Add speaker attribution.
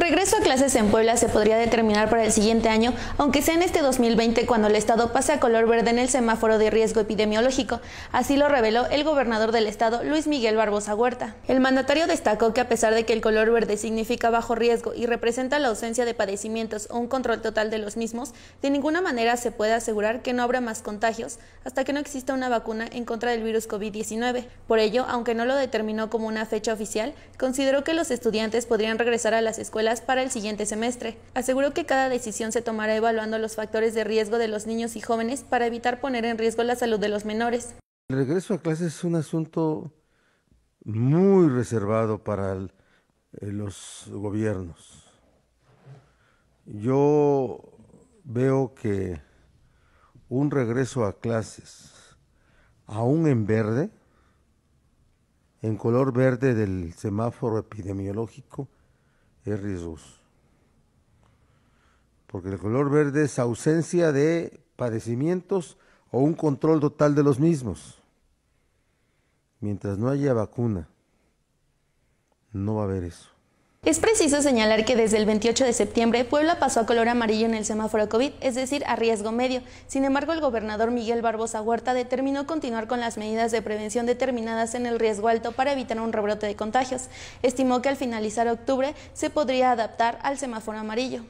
Speaker 1: regreso a clases en Puebla se podría determinar para el siguiente año, aunque sea en este 2020 cuando el estado pase a color verde en el semáforo de riesgo epidemiológico, así lo reveló el gobernador del estado Luis Miguel Barbosa Huerta. El mandatario destacó que a pesar de que el color verde significa bajo riesgo y representa la ausencia de padecimientos o un control total de los mismos, de ninguna manera se puede asegurar que no habrá más contagios hasta que no exista una vacuna en contra del virus COVID-19. Por ello, aunque no lo determinó como una fecha oficial, consideró que los estudiantes podrían regresar a las escuelas para el siguiente semestre. Aseguró que cada decisión se tomará evaluando los factores de riesgo de los niños y jóvenes para evitar poner en riesgo la salud de los menores.
Speaker 2: El regreso a clases es un asunto muy reservado para eh, los gobiernos. Yo veo que un regreso a clases, aún en verde, en color verde del semáforo epidemiológico, es riesgoso. Porque el color verde es ausencia de padecimientos o un control total de los mismos. Mientras no haya vacuna, no va a haber eso.
Speaker 1: Es preciso señalar que desde el 28 de septiembre Puebla pasó a color amarillo en el semáforo COVID, es decir, a riesgo medio. Sin embargo, el gobernador Miguel Barbosa Huerta determinó continuar con las medidas de prevención determinadas en el riesgo alto para evitar un rebrote de contagios. Estimó que al finalizar octubre se podría adaptar al semáforo amarillo.